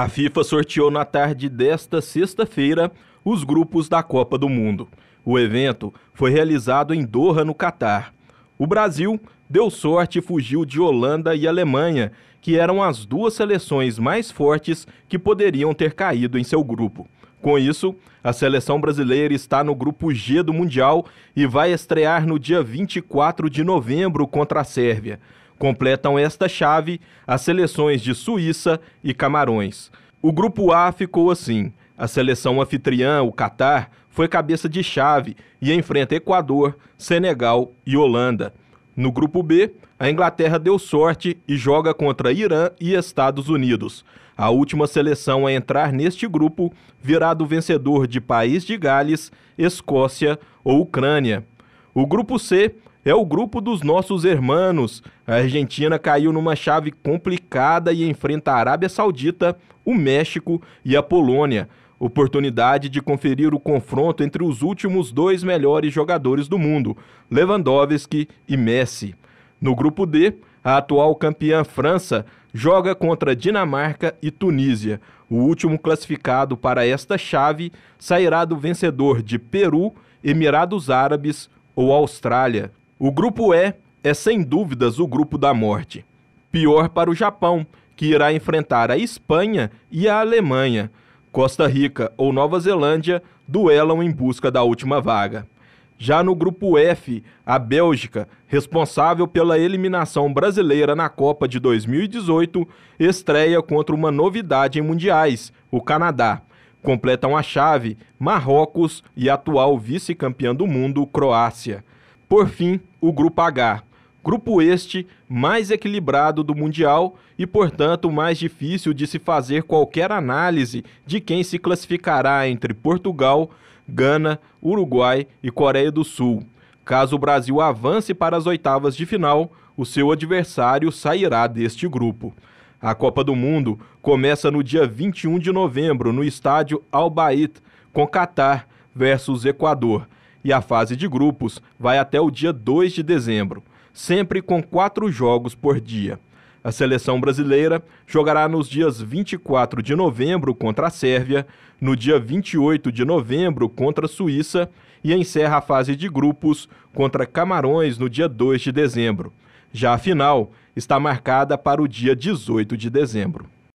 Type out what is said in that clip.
A FIFA sorteou na tarde desta sexta-feira os grupos da Copa do Mundo. O evento foi realizado em Doha, no Catar. O Brasil deu sorte e fugiu de Holanda e Alemanha, que eram as duas seleções mais fortes que poderiam ter caído em seu grupo. Com isso, a seleção brasileira está no grupo G do Mundial e vai estrear no dia 24 de novembro contra a Sérvia. Completam esta chave as seleções de Suíça e Camarões. O grupo A ficou assim: a seleção anfitriã, o Catar, foi cabeça de chave e enfrenta Equador, Senegal e Holanda. No grupo B, a Inglaterra deu sorte e joga contra Irã e Estados Unidos. A última seleção a entrar neste grupo virá do vencedor de País de Gales, Escócia ou Ucrânia. O grupo C é o grupo dos nossos irmãos. A Argentina caiu numa chave complicada e enfrenta a Arábia Saudita, o México e a Polônia. Oportunidade de conferir o confronto entre os últimos dois melhores jogadores do mundo, Lewandowski e Messi. No grupo D, a atual campeã França joga contra Dinamarca e Tunísia. O último classificado para esta chave sairá do vencedor de Peru, Emirados Árabes ou Austrália. O grupo E é sem dúvidas o grupo da morte. Pior para o Japão, que irá enfrentar a Espanha e a Alemanha. Costa Rica ou Nova Zelândia duelam em busca da última vaga. Já no grupo F, a Bélgica, responsável pela eliminação brasileira na Copa de 2018, estreia contra uma novidade em mundiais, o Canadá. Completam a chave Marrocos e atual vice campeão do mundo, Croácia. Por fim, o grupo H, grupo este mais equilibrado do Mundial e, portanto, mais difícil de se fazer qualquer análise de quem se classificará entre Portugal, Gana, Uruguai e Coreia do Sul. Caso o Brasil avance para as oitavas de final, o seu adversário sairá deste grupo. A Copa do Mundo começa no dia 21 de novembro no estádio Al Bait, com Catar versus Equador e a fase de grupos vai até o dia 2 de dezembro, sempre com quatro jogos por dia. A seleção brasileira jogará nos dias 24 de novembro contra a Sérvia, no dia 28 de novembro contra a Suíça e encerra a fase de grupos contra Camarões no dia 2 de dezembro. Já a final está marcada para o dia 18 de dezembro.